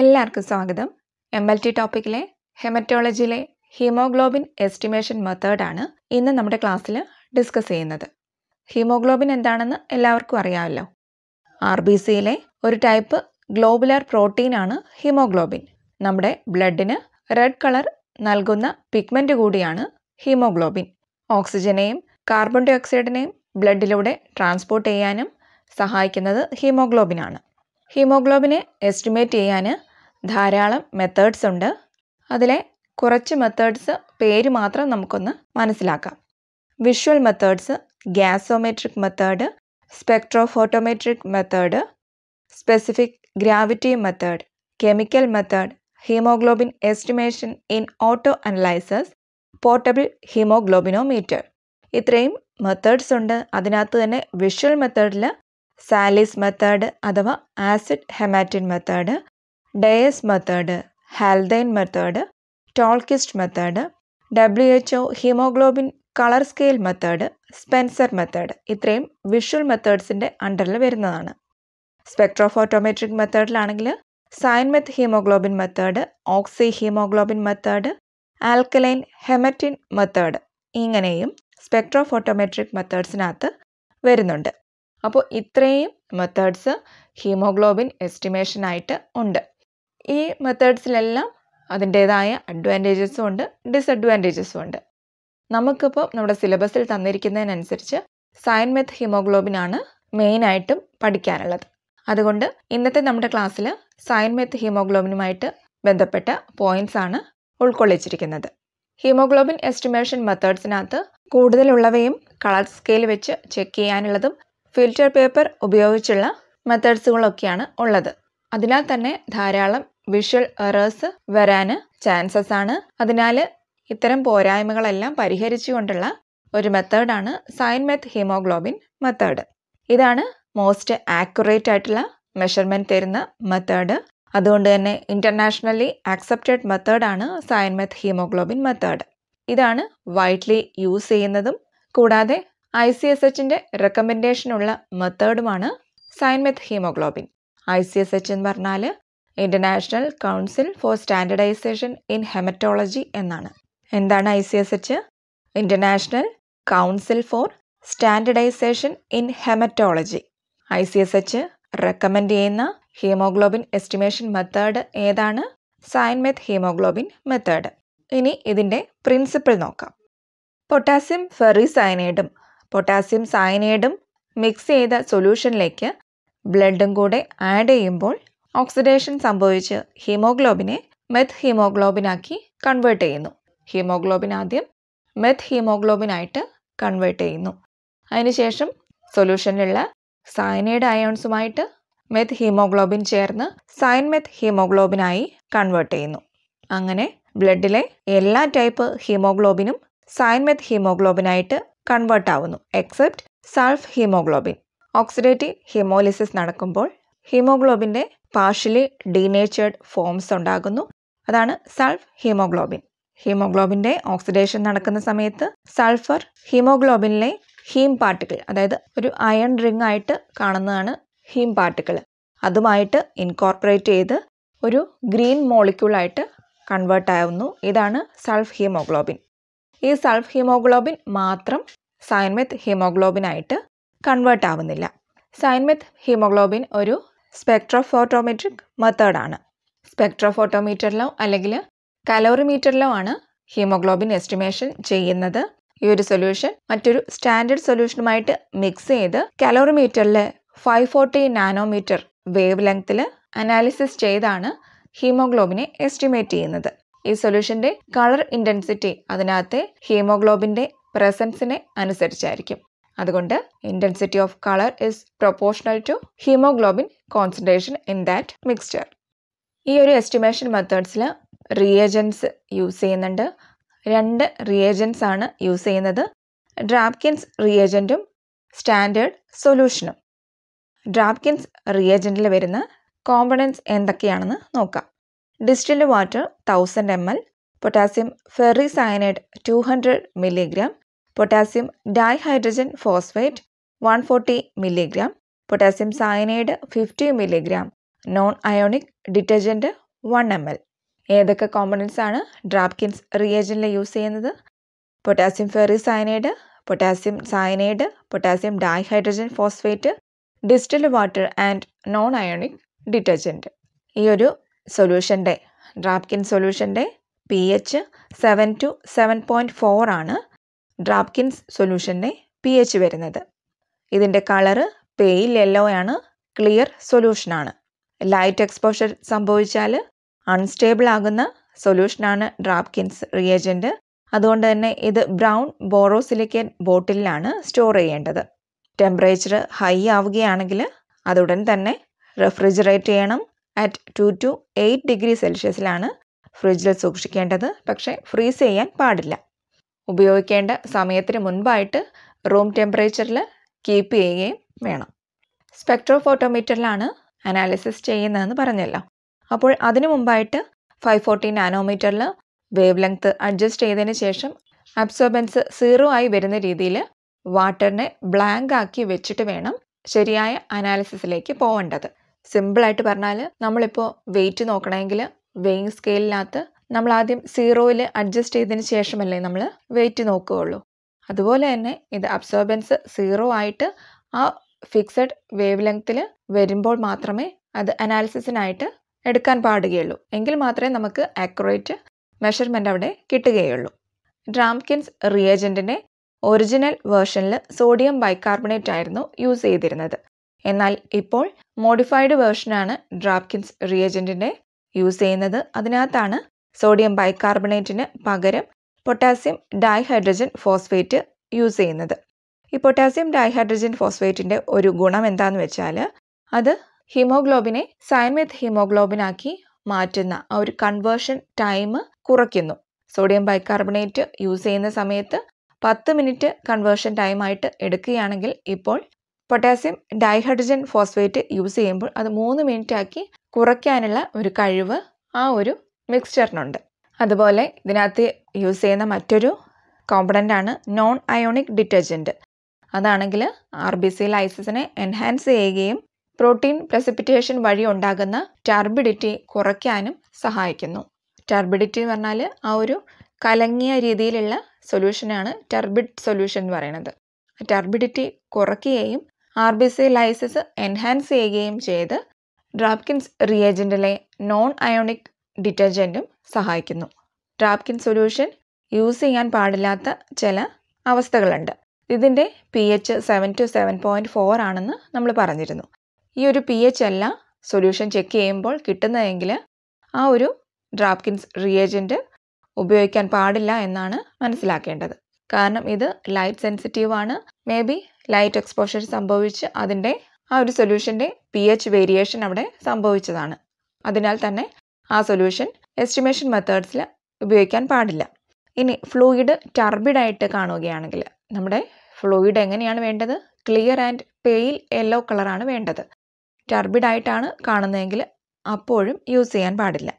എല്ലാവർക്കും സ്വാഗതം M L T ടോപ്പിക്കിലെ ഹെമറ്റോളജിയിലെ ഹീമോഗ്ലോബിൻ എസ്റ്റിമേഷൻ മെത്തേഡാണ് ഇന്ന് നമ്മുടെ ക്ലാസ്സിൽ ഡിസ്കസ് ചെയ്യുന്നത് ഹീമോഗ്ലോബിൻ എന്താണെന്ന് എല്ലാവർക്കും അറിയാമല്ലോ ആർ ബി സിയിലെ ഒരു ടൈപ്പ് ഗ്ലോബുലർ പ്രോട്ടീനാണ് ഹീമോഗ്ലോബിൻ നമ്മുടെ ബ്ലഡിന് റെഡ് കളർ നൽകുന്ന പിഗ്മെൻ്റ് കൂടിയാണ് ഹീമോഗ്ലോബിൻ ഓക്സിജനെയും കാർബൺ ഡയോക്സൈഡിനെയും ബ്ലഡിലൂടെ ട്രാൻസ്പോർട്ട് ചെയ്യാനും സഹായിക്കുന്നത് ഹീമോഗ്ലോബിനാണ് ഹീമോഗ്ലോബിനെ എസ്റ്റിമേറ്റ് ചെയ്യാൻ ധാരാളം മെത്തേഡ്സ് ഉണ്ട് അതിലെ കുറച്ച് മെത്തേഡ്സ് പേര് മാത്രം നമുക്കൊന്ന് മനസ്സിലാക്കാം visual methods gasometric method spectrophotometric method specific gravity method chemical method haemoglobin estimation in auto analysers portable haemoglobinometer ഇത്രയും മെത്തേഡ്സ് ഉണ്ട് അതിനകത്ത് തന്നെ വിഷ്വൽ മെത്തേഡിൽ സാലിസ് മെത്തേഡ് അഥവാ acid haematin method Dare's method Haldane method Tallqvist method W H O haemoglobin colour scale method Spencer method ഇത്രയും visual മെത്തേഡ്സിൻ്റെ അണ്ടറിൽ വരുന്നതാണ് സ്പെക്ട്രോഫോട്ടോമെട്രിക് മെത്തേഡിലാണെങ്കിൽ cyanmeth haemoglobin method oxy haemoglobin method alkaline haematin method ഇങ്ങനെയും spectrophotometric മെത്തേഡ്സിനകത്ത് വരുന്നുണ്ട് അപ്പോൾ ഇത്രയും മെത്തേഡ്സ് ഹീമോഗ്ലോബിൻ എസ്റ്റിമേഷനായിട്ട് ഉണ്ട് ഈ മെത്തേഡ്സിലെല്ലാം അതിൻ്റേതായ അഡ്വാൻറ്റേജസും ഉണ്ട് ഡിസഡ്വാൻറ്റേജസും ഉണ്ട് നമുക്കിപ്പോൾ നമ്മുടെ സിലബസിൽ തന്നിരിക്കുന്നതിനനുസരിച്ച് സയൻമെത്ത് ഹീമോഗ്ലോബിനാണ് മെയിനായിട്ടും പഠിക്കാനുള്ളത് അതുകൊണ്ട് ഇന്നത്തെ നമ്മുടെ ക്ലാസ്സിൽ സയൻമെത്ത് ഹീമോഗ്ലോബിനുമായിട്ട് ബന്ധപ്പെട്ട പോയിന്റ്സ് ആണ് ഉൾക്കൊള്ളിച്ചിരിക്കുന്നത് ഹീമോഗ്ലോബിൻ എസ്റ്റിമേഷൻ മെത്തേഡ്സിനകത്ത് കൂടുതലുള്ളവയും കളർ സ്കെയിൽ വെച്ച് ചെക്ക് ചെയ്യാനുള്ളതും ഫിൽറ്റർ പേപ്പർ ഉപയോഗിച്ചുള്ള മെത്തേഡ്സുകളൊക്കെയാണ് ഉള്ളത് അതിനാൽ തന്നെ ധാരാളം വിഷ്വൽ എറേഴ്സ് വരാൻ ചാൻസസ് ആണ് അതിനാൽ ഇത്തരം പോരായ്മകളെല്ലാം പരിഹരിച്ചുകൊണ്ടുള്ള ഒരു മെത്തേഡാണ് സൈൻമെത്ത് ഹീമോഗ്ലോബിൻ മെത്തേഡ് ഇതാണ് മോസ്റ്റ് ആക്യുറേറ്റ് ആയിട്ടുള്ള മെഷർമെൻറ്റ് തരുന്ന മെത്തേഡ് അതുകൊണ്ട് തന്നെ ഇൻ്റർനാഷണലി ആക്സെപ്റ്റഡ് മെത്തേഡാണ് സൈൻമെത്ത് ഹീമോഗ്ലോബിൻ മെത്തേഡ് ഇതാണ് വൈഡ്ലി യൂസ് ചെയ്യുന്നതും കൂടാതെ ഐ സി എസ് എച്ചിൻ്റെ റെക്കമെൻഡേഷനുള്ള മെത്തേഡുമാണ് cyanmeth haemoglobin I C S H എന്ന് പറഞ്ഞാൽ International Council for Standardisation in Haematology എന്നാണ് എന്താണ് I C S H International Council for Standardisation in Haematology I C S H recommend ചെയ്യുന്ന ഹീമോഗ്ലോബിൻ എസ്റ്റിമേഷൻ മെത്തേഡ് ഏതാണ് cyanmeth haemoglobin method ഇനി ഇതിൻ്റെ principle നോക്കാം potassium ഫെറിസൈനൈഡും പൊട്ടാസ്യം സയനൈഡും മിക്സ് ചെയ്ത സൊല്യൂഷനിലേക്ക് ബ്ലഡും കൂടെ ആഡ് ചെയ്യുമ്പോൾ ഓക്സിഡേഷൻ സംഭവിച്ച് ഹീമോഗ്ലോബിനെ മെത്ത് ഹീമോഗ്ലോബിനാക്കി കൺവേർട്ട് ചെയ്യുന്നു ഹീമോഗ്ലോബിൻ ആദ്യം മെത്ത് ഹീമോഗ്ലോബിനായിട്ട് കൺവേർട്ട് ചെയ്യുന്നു അതിനുശേഷം സൊല്യൂഷനിലുള്ള സയനൈഡ് അയോൺസുമായിട്ട് മെത്ത് ഹീമോഗ്ലോബിൻ ചേർന്ന് സയൻ മെത്ത് ഹീമോഗ്ലോബിനായി കൺവേർട്ട് ചെയ്യുന്നു അങ്ങനെ ബ്ലഡിലെ എല്ലാ ടൈപ്പ് ഹീമോഗ്ലോബിനും സയൻ മെത്ത് ഹീമോഗ്ലോബിനായിട്ട് കൺവേർട്ട് ആവുന്നു except sulph haemoglobin oxidative haemolysis നടക്കുമ്പോൾ ഹീമോഗ്ലോബിൻ്റെ പാർഷ്യലി ഡീനേച്ചേർഡ് ഫോംസ് ഉണ്ടാകുന്നു അതാണ് സൾഫ് ഹീമോഗ്ലോബിൻ ഹീമോഗ്ലോബിൻ്റെ ഓക്സിഡേഷൻ നടക്കുന്ന സമയത്ത് സൾഫർ ഹീമോഗ്ലോബിനിലെ ഹീം പാർട്ടിക്കിൾ അതായത് ഒരു അയൺ റിംഗ് ആയിട്ട് കാണുന്നതാണ് ഹീം പാർട്ടിക്കിൾ അതുമായിട്ട് ഇൻകോർപ്പറേറ്റ് ചെയ്ത് ഒരു ഗ്രീൻ മോളിക്യൂളായിട്ട് കൺവേർട്ട് ആവുന്നു ഇതാണ് സൾഫ് ഹീമോഗ്ലോബിൻ ഈ സൾഫ് ഹീമോഗ്ലോബിൻ മാത്രം സൈൻമെത്ത് ഹീമോഗ്ലോബിനായിട്ട് കൺവേർട്ട് ആവുന്നില്ല സൈൻമെത്ത് ഹീമോഗ്ലോബിൻ ഒരു സ്പെക്ട്രോഫോട്ടോമെട്രിക് മെത്തേഡാണ് സ്പെക്ട്രോഫോട്ടോമീറ്ററിലോ അല്ലെങ്കിൽ കലോറിമീറ്ററിലോ ആണ് ഹീമോഗ്ലോബിൻ എസ്റ്റിമേഷൻ ചെയ്യുന്നത് ഈ ഒരു സൊല്യൂഷൻ മറ്റൊരു സ്റ്റാൻഡേർഡ് സൊല്യൂഷനുമായിട്ട് മിക്സ് ചെയ്ത് കലോറിമീറ്ററിലെ ഫൈവ് ഫോർട്ടി നാനോമീറ്റർ വേവ് ലെങ്ത്തിൽ അനാലിസിസ് ചെയ്താണ് ഹീമോഗ്ലോബിനെ എസ്റ്റിമേറ്റ് ചെയ്യുന്നത് ഈ സൊല്യൂഷന്റെ കളർ ഇൻറ്റൻസിറ്റി അതിനകത്തെ ഹീമോഗ്ലോബിന്റെ പ്രസൻസിനെ അനുസരിച്ചായിരിക്കും അതുകൊണ്ട് intensity of colour is proportional to haemoglobin concentration in that mixture ഈ ഒരു എസ്റ്റിമേഷൻ മെത്തേഡ്സിൽ റിയേജൻസ് യൂസ് ചെയ്യുന്നുണ്ട് രണ്ട് റിയേജൻസ് ആണ് യൂസ് ചെയ്യുന്നത് ഡ്രാപ്കിൻസ് റിയേജൻറ്റും സ്റ്റാൻഡേർഡ് സൊല്യൂഷനും ഡ്രാപ്കിൻസ് റിയേജൻറ്റിൽ വരുന്ന കോമ്പണൻസ് എന്തൊക്കെയാണെന്ന് നോക്കാം distilled water thousand M L potassium ferri cyanide two hundred milligram potassium dihydrogen phosphate one forty milligram potassium cyanide fifty milligram non ionic detergent one M L ഏതൊക്കെ components ആണ് Drabkin's റിയേജനിൽ use ചെയ്യുന്നത് potassium ferri cyanide potassium cyanide potassium dihydrogen phosphate distilled water and non ionic detergent ഈ ഒരു സൊല്യൂഷൻ്റെ Drabkin സൊല്യൂഷൻ്റെ P H seven to seven point four ആണ് Drabkin's സൊല്യൂഷൻ്റെ പി എച്ച് വരുന്നത് ഇതിൻ്റെ കളറ് പെയിൽ യെല്ലോ ആണ് ക്ലിയർ സൊല്യൂഷനാണ് ലൈറ്റ് എക്സ്പോഷർ സംഭവിച്ചാൽ അൺസ്റ്റേബിൾ ആകുന്ന സൊല്യൂഷനാണ് ഡ്രാപ്കിൻസ് റിയേജൻറ്റ് അതുകൊണ്ട് തന്നെ ഇത് ബ്രൗൺ ബോറോസിലിക്കൻ ബോട്ടിലാണ് സ്റ്റോർ ചെയ്യേണ്ടത് ടെമ്പറേച്ചർ ഹൈ ആവുകയാണെങ്കിൽ അതുടൻ തന്നെ റെഫ്രിജറേറ്റ് ചെയ്യണം at two to eight degree സെൽഷ്യസിലാണ് ഫ്രിഡ്ജിൽ സൂക്ഷിക്കേണ്ടത് പക്ഷേ ഫ്രീസ് ചെയ്യാൻ പാടില്ല ഉപയോഗിക്കേണ്ട സമയത്തിന് മുൻപായിട്ട് റൂം ടെമ്പറേച്ചറിൽ കീപ്പ് ചെയ്യുകയും വേണം ഫോട്ടോമീറ്ററിലാണ് അനാലിസിസ് ചെയ്യുന്നതെന്ന് പറഞ്ഞല്ലോ അപ്പോൾ അതിനു മുമ്പായിട്ട് ഫൈവ് ഫോർട്ടീൻ നാനോമീറ്ററിൽ വേവ് ലെങ്ത് അഡ്ജസ്റ്റ് ചെയ്തതിന് ശേഷം അബ്സോർബൻസ് സീറോ ആയി വരുന്ന രീതിയിൽ വാട്ടറിനെ ബ്ലാങ്ക് ആക്കി വെച്ചിട്ട് വേണം ശരിയായ അനാലിസിസിലേക്ക് പോകേണ്ടത് സിമ്പിളായിട്ട് പറഞ്ഞാൽ നമ്മളിപ്പോൾ വെയിറ്റ് നോക്കണമെങ്കിൽ വെയിങ് സ്കെയിലിനകത്ത് നമ്മൾ ആദ്യം സീറോയിൽ അഡ്ജസ്റ്റ് ചെയ്തതിന് ശേഷമല്ലേ നമ്മൾ വെയിറ്റ് നോക്കുകയുള്ളൂ അതുപോലെ തന്നെ ഇത് അബ്സോർബൻസ് സീറോ ആയിട്ട് ആ ഫിക്സഡ് വേവ് ലെങ്ത്തിൽ വരുമ്പോൾ മാത്രമേ അത് അനാലിസിസിനായിട്ട് എടുക്കാൻ പാടുകയുള്ളൂ എങ്കിൽ മാത്രമേ നമുക്ക് ആക്യുറേറ്റ് മെഷർമെൻ്റ് അവിടെ കിട്ടുകയുള്ളൂ ഡ്രാംകിൻസ് റിയേജൻറ്റിൻ്റെ ഒറിജിനൽ വേർഷനിൽ സോഡിയം ബൈകാർബണേറ്റ് ആയിരുന്നു യൂസ് ചെയ്തിരുന്നത് എന്നാൽ ഇപ്പോൾ മോഡിഫൈഡ് വേർഷനാണ് ഡ്രാപ്കിൻസ് റിയേജൻറ്റിൻ്റെ യൂസ് ചെയ്യുന്നത് അതിനകത്താണ് സോഡിയം ബൈകാർബണേറ്റിന് പകരം പൊട്ടാസ്യം ഡൈഹൈഡ്രജൻ ഫോസ്ഫേറ്റ് യൂസ് ചെയ്യുന്നത് ഈ പൊട്ടാസ്യം ഡൈഹൈഡ്രജൻ ഫോസ്ഫേറ്റിൻ്റെ ഒരു ഗുണം എന്താണെന്ന് വെച്ചാൽ അത് ഹീമോഗ്ലോബിനെ സൈൻമെത്ത് ഹീമോഗ്ലോബിനാക്കി മാറ്റുന്ന ആ ഒരു കൺവേർഷൻ ടൈം കുറയ്ക്കുന്നു സോഡിയം ബൈകാർബണേറ്റ് യൂസ് ചെയ്യുന്ന സമയത്ത് പത്ത് മിനിറ്റ് കൺവേർഷൻ ടൈമായിട്ട് എടുക്കുകയാണെങ്കിൽ ഇപ്പോൾ പൊട്ടാസ്യം ഡൈഹൈഡ്രജൻ ഫോസ്ഫേറ്റ് യൂസ് ചെയ്യുമ്പോൾ അത് മൂന്ന് മിനിറ്റാക്കി കുറയ്ക്കാനുള്ള ഒരു കഴിവ് ആ ഒരു മിക്സ്ചറിനുണ്ട് അതുപോലെ ഇതിനകത്ത് യൂസ് ചെയ്യുന്ന മറ്റൊരു കോമ്പണൻ്റാണ് നോൺ അയോണിക് ഡിറ്റർജൻറ്റ് അതാണെങ്കിൽ ആർ ബി സി ലൈസസിനെ എൻഹാൻസ് ചെയ്യുകയും പ്രോട്ടീൻ പ്രസിപ്പിറ്റേഷൻ വഴി ഉണ്ടാകുന്ന ടർബിഡിറ്റി കുറയ്ക്കാനും സഹായിക്കുന്നു ടർബിഡിറ്റി എന്ന് പറഞ്ഞാൽ ആ ഒരു കലങ്ങിയ രീതിയിലുള്ള സൊല്യൂഷനാണ് ടർബിഡ് സൊല്യൂഷൻ എന്ന് പറയുന്നത് ടർബിഡിറ്റി കുറയ്ക്കുകയും R B C lysis enhance ചെയ്യുകയും ചെയ്ത് ഡ്രാപ്കിൻസ് റിയേജൻറ്റിലെ നോൺ അയോണിക് ഡിറ്റർജൻറ്റും സഹായിക്കുന്നു ഡ്രാപ്കിൻ സൊല്യൂഷൻ യൂസ് ചെയ്യാൻ പാടില്ലാത്ത ചില അവസ്ഥകളുണ്ട് ഇതിൻ്റെ P H seven to seven point four ആണെന്ന് നമ്മൾ പറഞ്ഞിരുന്നു ഈ ഒരു പി എച്ച് അല്ല സൊല്യൂഷൻ ചെക്ക് ചെയ്യുമ്പോൾ കിട്ടുന്നതെങ്കിൽ ആ ഒരു ഡ്രാപ്കിൻസ് റിയേജൻറ്റ് ഉപയോഗിക്കാൻ പാടില്ല എന്നാണ് മനസ്സിലാക്കേണ്ടത് കാരണം ഇത് ലൈറ്റ് സെൻസിറ്റീവ് ആണ് മേ ബി ലൈറ്റ് എക്സ്പോഷർ സംഭവിച്ച് അതിൻ്റെ ആ ഒരു സൊല്യൂഷൻ്റെ പി എച്ച് വേരിയേഷൻ അവിടെ സംഭവിച്ചതാണ് അതിനാൽ തന്നെ ആ സൊല്യൂഷൻ എസ്റ്റിമേഷൻ മെത്തേഡ്സിൽ ഉപയോഗിക്കാൻ പാടില്ല ഇനി ഫ്ലൂയിഡ് ടർബിഡായിട്ട് കാണുകയാണെങ്കിൽ നമ്മുടെ ഫ്ലൂയിഡ് എങ്ങനെയാണ് വേണ്ടത് ക്ലിയർ ആൻഡ് പെയിൽ യെല്ലോ കളറാണ് വേണ്ടത് ടർബിഡായിട്ടാണ് കാണുന്നതെങ്കിൽ അപ്പോഴും യൂസ് ചെയ്യാൻ പാടില്ല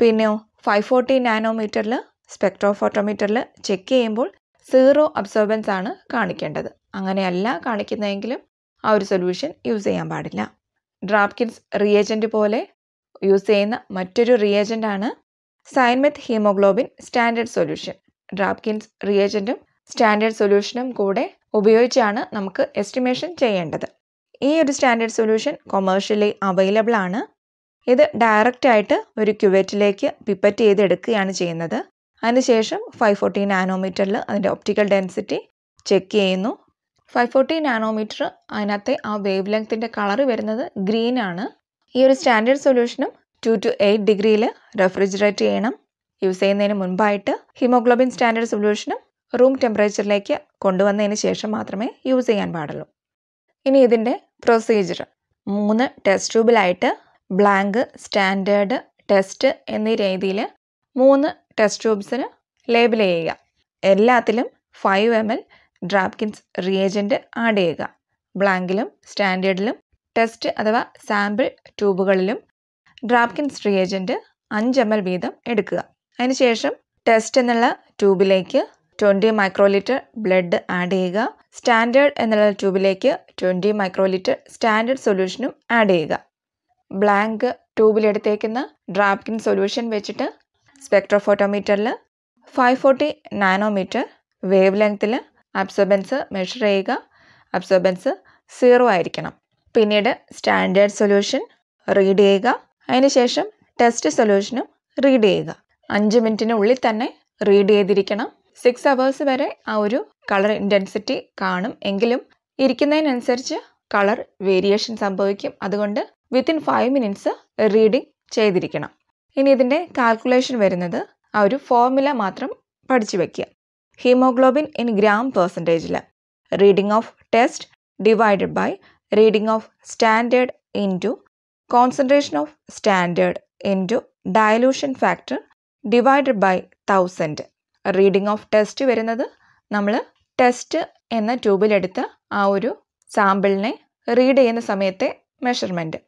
പിന്നെ ഫൈവ് ഫോർട്ടി നാനോമീറ്ററിൽ സ്പെക്ട്രോഫോട്ടോമീറ്ററിൽ ചെക്ക് ചെയ്യുമ്പോൾ സീറോ അബ്സോർബൻസ് ആണ് കാണിക്കേണ്ടത് അങ്ങനെയല്ല കാണിക്കുന്നതെങ്കിലും ആ ഒരു സൊല്യൂഷൻ യൂസ് ചെയ്യാൻ പാടില്ല ഡ്രാപ്കിൻസ് റിയേജൻറ്റ് പോലെ യൂസ് ചെയ്യുന്ന മറ്റൊരു ആണ് cyanmeth haemoglobin standard solution Drabkin's റിയേജൻറ്റും സ്റ്റാൻഡേർഡ് സൊല്യൂഷനും കൂടെ ഉപയോഗിച്ചാണ് നമുക്ക് എസ്റ്റിമേഷൻ ചെയ്യേണ്ടത് ഈ ഒരു സ്റ്റാൻഡേർഡ് സൊല്യൂഷൻ കൊമേഴ്ഷ്യലി അവൈലബിൾ ആണ് ഇത് ഡയറക്റ്റ് ആയിട്ട് ഒരു ക്യുവറ്റിലേക്ക് പിപ്പറ്റ് ചെയ്തെടുക്കുകയാണ് ചെയ്യുന്നത് അതിനുശേഷം ഫൈവ് ഫോർട്ടീൻ നാനോമീറ്ററിൽ അതിൻ്റെ ഒപ്റ്റിക്കൽ ഡെൻസിറ്റി ചെക്ക് ചെയ്യുന്നു ഫൈവ് ഫോർട്ടീൻ നാനോമീറ്റർ അതിനകത്തെ ആ വേവ് ലെങ്ത്തിൻ്റെ കളർ വരുന്നത് ഗ്രീൻ ആണ് ഈ ഒരു സ്റ്റാൻഡേർഡ് സൊല്യൂഷനും ടു ടു എയ്റ്റ് ഡിഗ്രിയിൽ റെഫ്രിജറേറ്റ് ചെയ്യണം യൂസ് ചെയ്യുന്നതിന് മുൻപായിട്ട് ഹിമോഗ്ലോബിൻ സ്റ്റാൻഡേർഡ് സൊല്യൂഷനും റൂം ടെമ്പറേച്ചറിലേക്ക് കൊണ്ടുവന്നതിന് ശേഷം മാത്രമേ യൂസ് ചെയ്യാൻ പാടുള്ളൂ ഇനി ഇതിൻ്റെ പ്രൊസീജിയർ മൂന്ന് ടെസ്റ്റ് ട്യൂബിലായിട്ട് ബ്ലാങ്ക് സ്റ്റാൻഡേർഡ് ടെസ്റ്റ് എന്നീ രീതിയിൽ മൂന്ന് ടെസ്റ്റ് ട്യൂബ്സിന് ലേബൽ ചെയ്യുക എല്ലാത്തിലും five M L Drabkin's reagent add ചെയ്യുക ബ്ലാങ്കിലും സ്റ്റാൻഡേർഡിലും ടെസ്റ്റ് അഥവാ സാമ്പിൾ ട്യൂബുകളിലും ഡ്രാപ്കിൻസ് റിയേജൻറ്റ് അഞ്ച് എം എൽ വീതം എടുക്കുക അതിനുശേഷം ടെസ്റ്റ് എന്നുള്ള ട്യൂബിലേക്ക് ട്വൻറ്റി മൈക്രോലിറ്റർ ബ്ലഡ് ആഡ് ചെയ്യുക സ്റ്റാൻഡേർഡ് എന്നുള്ള ട്യൂബിലേക്ക് ട്വൻറ്റി മൈക്രോലിറ്റർ സ്റ്റാൻഡേർഡ് സൊല്യൂഷനും ആഡ് ചെയ്യുക ബ്ലാങ്ക് ട്യൂബിലെടുത്തേക്കുന്ന ഡ്രാപ്കിൻ സൊല്യൂഷൻ വെച്ചിട്ട് സ്പെക്ട്രോഫോട്ടോമീറ്ററിൽ ഫൈവ് ഫോർട്ടി നാനോമീറ്റർ വേവ് ലെങ്ത്തിൽ അബ്സോർബൻസ് മെഷർ ചെയ്യുക അബ്സോർബൻസ് സീറോ ആയിരിക്കണം പിന്നീട് സ്റ്റാൻഡേർഡ് സൊല്യൂഷൻ റീഡ് ചെയ്യുക അതിനുശേഷം ടെസ്റ്റ് സൊല്യൂഷനും റീഡ് ചെയ്യുക അഞ്ച് മിനിറ്റിനുള്ളിൽ തന്നെ റീഡ് ചെയ്തിരിക്കണം സിക്സ് അവേഴ്സ് വരെ ആ ഒരു കളർ ഇൻറ്റൻസിറ്റി കാണും എങ്കിലും ഇരിക്കുന്നതിനനുസരിച്ച് കളർ വേരിയേഷൻ സംഭവിക്കും അതുകൊണ്ട് വിത്തിൻ ഫൈവ് മിനിറ്റ്സ് റീഡിംഗ് ചെയ്തിരിക്കണം ഇനി ഇതിൻ്റെ കാൽക്കുലേഷൻ വരുന്നത് ആ ഒരു ഫോർമുല മാത്രം പഠിച്ചു വയ്ക്കുക ഹീമോഗ്ലോബിൻ ഇൻ ഗ്രാം പെർസെൻറ്റേജിൽ reading of test divided by reading of standard into concentration of standard into dilution factor divided by thousand reading of test വരുന്നത് നമ്മൾ ടെസ്റ്റ് എന്ന ട്യൂബിലെടുത്ത് ആ ഒരു സാമ്പിളിനെ റീഡ് ചെയ്യുന്ന സമയത്തെ മെഷർമെൻറ്റ്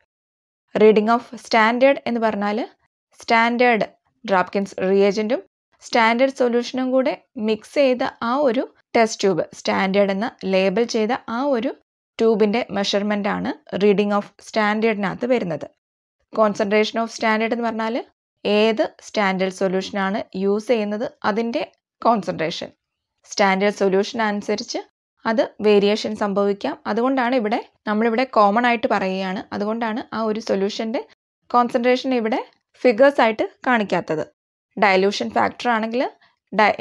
റീഡിംഗ് ഓഫ് സ്റ്റാൻഡേർഡ് എന്ന് പറഞ്ഞാൽ സ്റ്റാൻഡേർഡ് ഡ്രാപ്കിൻസ് റിയേജൻറ്റും സ്റ്റാൻഡേർഡ് സൊല്യൂഷനും കൂടെ മിക്സ് ചെയ്ത ആ ഒരു ടെസ്റ്റ് ട്യൂബ് സ്റ്റാൻഡേർഡ് എന്ന് ലേബിൾ ചെയ്ത ആ ഒരു ട്യൂബിൻ്റെ ആണ് റീഡിംഗ് ഓഫ് സ്റ്റാൻഡേർഡിനകത്ത് വരുന്നത് കോൺസെൻട്രേഷൻ ഓഫ് സ്റ്റാൻഡേർഡ് എന്ന് പറഞ്ഞാൽ ഏത് സ്റ്റാൻഡേർഡ് സൊല്യൂഷനാണ് യൂസ് ചെയ്യുന്നത് അതിൻ്റെ കോൺസെൻട്രേഷൻ സ്റ്റാൻഡേർഡ് സൊല്യൂഷൻ അനുസരിച്ച് അത് വേരിയേഷൻ സംഭവിക്കാം അതുകൊണ്ടാണ് ഇവിടെ നമ്മളിവിടെ കോമൺ ആയിട്ട് പറയുകയാണ് അതുകൊണ്ടാണ് ആ ഒരു സൊല്യൂഷൻ്റെ കോൺസെൻട്രേഷൻ ഇവിടെ ഫിഗേഴ്സ് ആയിട്ട് കാണിക്കാത്തത് ഡയലൂഷൻ ഫാക്ടർ ആണെങ്കിൽ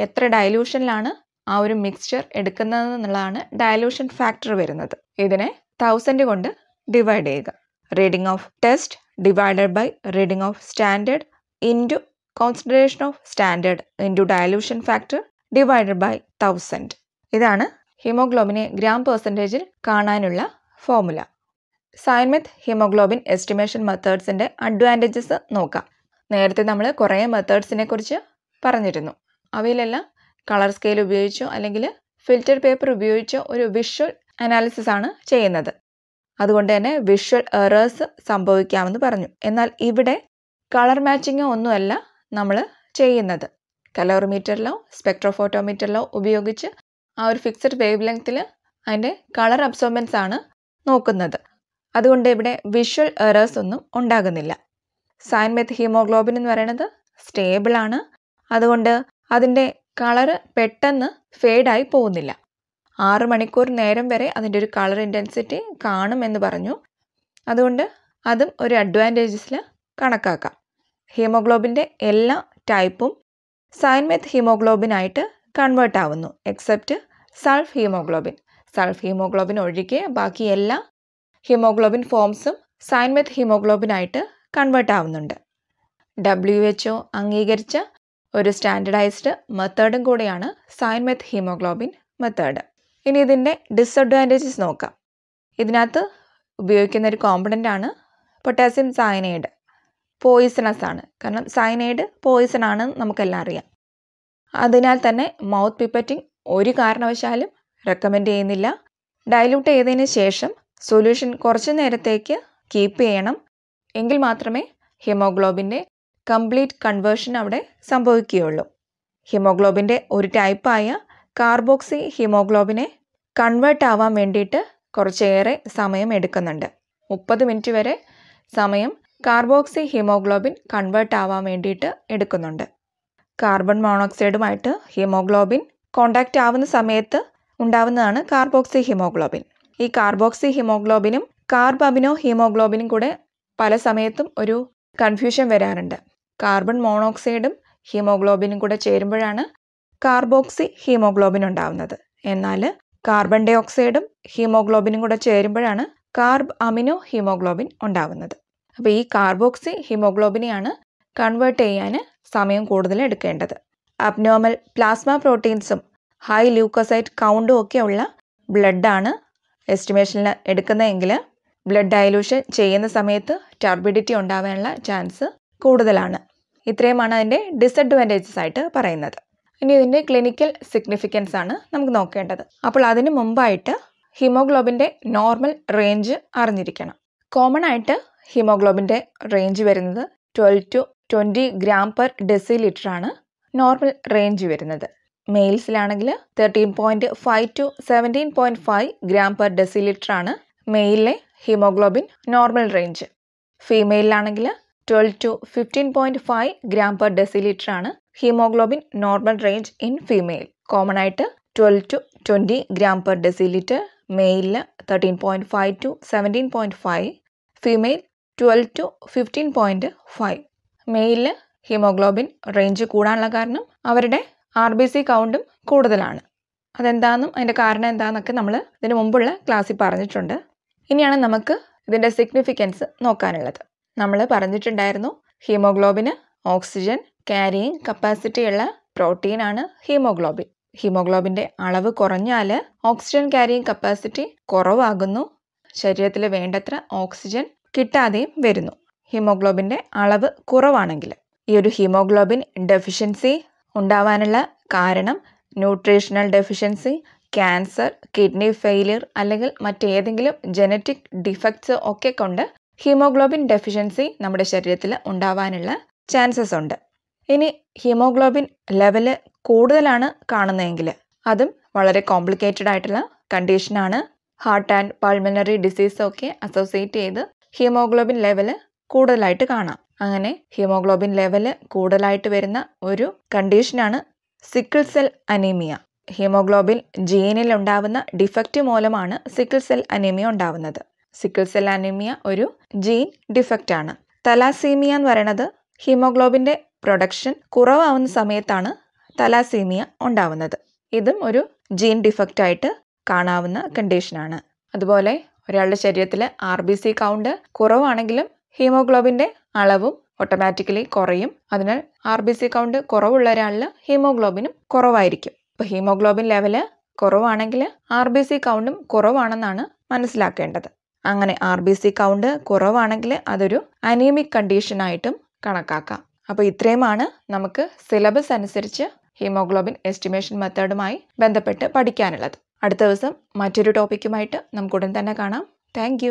എത്ര ഡയലൂഷനിലാണ് ആ ഒരു മിക്സ്ചർ എടുക്കുന്നത് എന്നുള്ളതാണ് ഡയലൂഷൻ ഫാക്ടർ വരുന്നത് ഇതിനെ തൗസൻഡ് കൊണ്ട് ഡിവൈഡ് ചെയ്യുക reading of test divided by reading of standard into concentration of standard into dilution factor divided by thousand ഇതാണ് ഹിമോഗ്ലോബിനെ ഗ്രാം പെർസെൻറ്റേജിൽ കാണാനുള്ള ഫോമുല സൈൻമെത്ത് ഹീമോഗ്ലോബിൻ എസ്റ്റിമേഷൻ മെത്തേഡ്സിൻ്റെ അഡ്വാൻറ്റേജസ് നോക്കാം നേരത്തെ നമ്മൾ കുറേ മെത്തേഡ്സിനെ കുറിച്ച് പറഞ്ഞിരുന്നു അവയിലെല്ലാം കളർ സ്കെയിൽ ഉപയോഗിച്ചോ അല്ലെങ്കിൽ ഫിൽറ്റർ പേപ്പർ ഉപയോഗിച്ചോ ഒരു വിഷ്വൽ അനാലിസിസ് ആണ് ചെയ്യുന്നത് അതുകൊണ്ട് തന്നെ വിഷ്വൽ എറേഴ്സ് സംഭവിക്കാമെന്ന് പറഞ്ഞു എന്നാൽ ഇവിടെ കളർ മാച്ചിങ് ഒന്നുമല്ല നമ്മൾ ചെയ്യുന്നത് കലോറിമീറ്ററിലോ സ്പെക്ട്രോഫോട്ടോമീറ്ററിലോ ഉപയോഗിച്ച് ആ ഒരു ഫിക്സഡ് വേവ് ലെങ്ത്തിൽ അതിൻ്റെ കളർ അബ്സോർബൻസ് ആണ് നോക്കുന്നത് അതുകൊണ്ട് ഇവിടെ വിഷ്വൽ എറേഴ്സ് ഒന്നും ഉണ്ടാകുന്നില്ല സൈൻ ഹീമോഗ്ലോബിൻ എന്ന് പറയുന്നത് സ്റ്റേബിളാണ് അതുകൊണ്ട് അതിൻ്റെ കളറ് പെട്ടെന്ന് ഫേഡായി പോകുന്നില്ല ആറ് മണിക്കൂർ നേരം വരെ അതിൻ്റെ ഒരു കളർ ഇൻറ്റൻസിറ്റി കാണുമെന്ന് പറഞ്ഞു അതുകൊണ്ട് അതും ഒരു അഡ്വാൻറ്റേജസിൽ കണക്കാക്കാം ഹീമോഗ്ലോബിൻ്റെ എല്ലാ ടൈപ്പും സൈൻമെത്ത് ഹീമോഗ്ലോബിനായിട്ട് കൺവേർട്ട് ആവുന്നു except sulph haemoglobin sulph haemoglobin ഒഴികെ ബാക്കി എല്ലാ ഹീമോഗ്ലോബിൻ ഫോംസും സൈൻമെത്ത് ഹീമോഗ്ലോബിനായിട്ട് കൺവേർട്ട് ആവുന്നുണ്ട് ഡബ്ല്യു അംഗീകരിച്ച ഒരു സ്റ്റാൻഡർഡൈസ്ഡ് മെത്തേഡും കൂടെയാണ് സൈൻമെത്ത് ഹീമോഗ്ലോബിൻ മെത്തേഡ് ഇനി ഇതിൻ്റെ ഡിസഡ്വാൻറ്റേജസ് നോക്കാം ഇതിനകത്ത് ഉപയോഗിക്കുന്ന ഒരു കോമ്പണൻ്റ് ആണ് പൊട്ടാസ്യം സയനൈഡ് പോയിസണസ് ആണ് കാരണം സയനൈഡ് പോയിസൺ ആണെന്ന് നമുക്കെല്ലാം അറിയാം അതിനാൽ തന്നെ മൗത്ത് പിപ്പറ്റിംഗ് ഒരു കാരണവശാലും റെക്കമെൻഡ് ചെയ്യുന്നില്ല ഡൈലൂട്ട് ചെയ്തതിന് ശേഷം സൊല്യൂഷൻ കുറച്ച് നേരത്തേക്ക് കീപ്പ് ചെയ്യണം എങ്കിൽ മാത്രമേ ഹീമോഗ്ലോബിൻ്റെ കംപ്ലീറ്റ് കൺവേർഷൻ അവിടെ സംഭവിക്കുകയുള്ളൂ ഹിമോഗ്ലോബിൻ്റെ ഒരു ടൈപ്പായ കാർബോക്സി ഹിമോഗ്ലോബിനെ കൺവേർട്ട് ആവാൻ വേണ്ടിയിട്ട് കുറച്ചേറെ സമയം എടുക്കുന്നുണ്ട് മുപ്പത് മിനിറ്റ് വരെ സമയം കാർബോക്സി ഹീമോഗ്ലോബിൻ കൺവേർട്ട് ആവാൻ വേണ്ടിയിട്ട് എടുക്കുന്നുണ്ട് കാർബൺ മോണോക്സൈഡുമായിട്ട് ഹീമോഗ്ലോബിൻ കോണ്ടാക്റ്റ് ആവുന്ന സമയത്ത് ഉണ്ടാവുന്നതാണ് കാർബോക്സി ഹീമോഗ്ലോബിൻ ഈ കാർബോക്സി ഹീമോഗ്ലോബിനും കാർബബിനോ ഹീമോഗ്ലോബിനും കൂടെ പല സമയത്തും ഒരു കൺഫ്യൂഷൻ വരാറുണ്ട് കാർബൺ മോണോക്സൈഡും ഹീമോഗ്ലോബിനും കൂടെ ചേരുമ്പോഴാണ് കാർബോക്സി ഹീമോഗ്ലോബിൻ ഉണ്ടാവുന്നത് എന്നാൽ കാർബൺ ഡൈ ഓക്സൈഡും ഹീമോഗ്ലോബിനും കൂടെ ചേരുമ്പോഴാണ് കാർബ് അമിനോ ഹീമോഗ്ലോബിൻ ഉണ്ടാവുന്നത് അപ്പോൾ ഈ കാർബോക്സി ഹീമോഗ്ലോബിനെയാണ് കൺവേർട്ട് ചെയ്യാൻ സമയം കൂടുതൽ എടുക്കേണ്ടത് അബ്നോർമൽ പ്ലാസ്മ പ്രോട്ടീൻസും ഹൈ ലൂക്കോസൈറ്റ് കൗണ്ടും ഒക്കെ ഉള്ള ബ്ലഡാണ് എസ്റ്റിമേഷനിൽ എടുക്കുന്നതെങ്കിൽ ബ്ലഡ് ഡയലൂഷൻ ചെയ്യുന്ന സമയത്ത് ടർബിഡിറ്റി ഉണ്ടാവാനുള്ള ചാൻസ് കൂടുതലാണ് ഇത്രയുമാണ് അതിൻ്റെ ഡിസഡ്വാൻറ്റേജസ് ആയിട്ട് പറയുന്നത് ഇനി ഇതിൻ്റെ ക്ലിനിക്കൽ സിഗ്നിഫിക്കൻസ് ആണ് നമുക്ക് നോക്കേണ്ടത് അപ്പോൾ അതിന് മുമ്പായിട്ട് ഹിമോഗ്ലോബിൻ്റെ നോർമൽ റേഞ്ച് അറിഞ്ഞിരിക്കണം കോമൺ ആയിട്ട് ഹിമോഗ്ലോബിൻ്റെ റേഞ്ച് വരുന്നത് twelve to twenty gram per decilitre ആണ് നോർമൽ റേഞ്ച് വരുന്നത് മെയിൽസിലാണെങ്കിൽ thirteen point five to seventeen point five gram per decilitre ആണ് മെയിലിലെ ഹിമോഗ്ലോബിൻ നോർമൽ റേഞ്ച് ഫീമെയിലാണെങ്കിൽ twelve to fifteen point five gram per decilitre ആണ് haemoglobin normal range in female common ആയിട്ട് twelve to twenty gram per decilitre മെയിലിൽ thirteen point five to seventeen point five female twelve to fifteen point five മെയിലിൽ haemoglobin range കൂടാനുള്ള കാരണം അവരുടെ R B C കൗണ്ടും കൂടുതലാണ് അതെന്താണെന്നും അതിൻ്റെ കാരണം എന്താണെന്നൊക്കെ നമ്മൾ ഇതിനു മുമ്പുള്ള ക്ലാസ്സിൽ പറഞ്ഞിട്ടുണ്ട് ഇനിയാണ് നമുക്ക് ഇതിൻ്റെ സിഗ്നിഫിക്കൻസ് നോക്കാനുള്ളത് നമ്മൾ പറഞ്ഞിട്ടുണ്ടായിരുന്നു ഹീമോഗ്ലോബിന് ഓക്സിജൻ ക്യാരിയിങ് കപ്പാസിറ്റിയുള്ള പ്രോട്ടീനാണ് ഹീമോഗ്ലോബിൻ ഹീമോഗ്ലോബിൻ്റെ അളവ് കുറഞ്ഞാൽ ഓക്സിജൻ ക്യാരിയിങ് കപ്പാസിറ്റി കുറവാകുന്നു ശരീരത്തിൽ വേണ്ടത്ര ഓക്സിജൻ കിട്ടാതെയും വരുന്നു ഹീമോഗ്ലോബിൻ്റെ അളവ് കുറവാണെങ്കിൽ ഈ ഒരു ഹീമോഗ്ലോബിൻ ഡെഫിഷ്യൻസി ഉണ്ടാവാനുള്ള കാരണം nutritional deficiency cancer kidney failure അല്ലെങ്കിൽ മറ്റേതെങ്കിലും ജനറ്റിക് ഡിഫക്ട്സ് ഒക്കെ കൊണ്ട് ഹീമോഗ്ലോബിൻ ഡെഫിഷ്യൻസി നമ്മുടെ ശരീരത്തിൽ ഉണ്ടാവാനുള്ള ചാൻസസ് ഉണ്ട് ഇനി ഹീമോഗ്ലോബിൻ ലെവല് കൂടുതലാണ് കാണുന്നതെങ്കിൽ അതും വളരെ കോംപ്ലിക്കേറ്റഡ് ആയിട്ടുള്ള കണ്ടീഷനാണ് ഹാർട്ട് ആൻഡ് ഡിസീസ് ഒക്കെ അസോസിയേറ്റ് ചെയ്ത് ഹീമോഗ്ലോബിൻ ലെവല് കൂടുതലായിട്ട് കാണാം അങ്ങനെ ഹീമോഗ്ലോബിൻ ലെവല് കൂടുതലായിട്ട് വരുന്ന ഒരു കണ്ടീഷനാണ് സിക്കിൾ സെൽ അനീമിയ ഹീമോഗ്ലോബിൻ ജീനിൽ ഉണ്ടാവുന്ന ഡിഫക്റ്റ് മൂലമാണ് സിക്കിൾ സെൽ അനീമിയ ഉണ്ടാവുന്നത് സിക്കിൾ സെൽ അനീമിയ ഒരു ജീൻ ഡിഫക്റ്റ് ആണ് തലാസീമിയ എന്ന് പറയുന്നത് ഹീമോഗ്ലോബിൻ്റെ പ്രൊഡക്ഷൻ കുറവാവുന്ന സമയത്താണ് തലാസീമിയ ഉണ്ടാവുന്നത് ഇതും ഒരു ജീൻ ഡിഫക്റ്റ് ആയിട്ട് കാണാവുന്ന കണ്ടീഷനാണ് അതുപോലെ ഒരാളുടെ ശരീരത്തിൽ ആർ ബി സി കൗണ്ട് കുറവാണെങ്കിലും ഹീമോഗ്ലോബിൻ്റെ അളവും ഓട്ടോമാറ്റിക്കലി കുറയും അതിനാൽ ആർ ബി സി കൗണ്ട് കുറവുള്ള ഒരാളിൽ ഹീമോഗ്ലോബിനും കുറവായിരിക്കും അപ്പോൾ ഹീമോഗ്ലോബിൻ ലെവല് കുറവാണെങ്കിൽ ആർ ബി സി കൗണ്ടും കുറവാണെന്നാണ് മനസ്സിലാക്കേണ്ടത് അങ്ങനെ ആർ ബി സി കൗണ്ട് കുറവാണെങ്കിൽ അതൊരു അനീമിക് കണ്ടീഷനായിട്ടും കണക്കാക്കാം അപ്പോൾ ഇത്രയുമാണ് നമുക്ക് സിലബസ് അനുസരിച്ച് ഹീമോഗ്ലോബിൻ എസ്റ്റിമേഷൻ മെത്തേഡുമായി ബന്ധപ്പെട്ട് പഠിക്കാനുള്ളത് അടുത്ത ദിവസം മറ്റൊരു ടോപ്പിക്കുമായിട്ട് നമുക്ക് ഉടൻ തന്നെ കാണാം താങ്ക്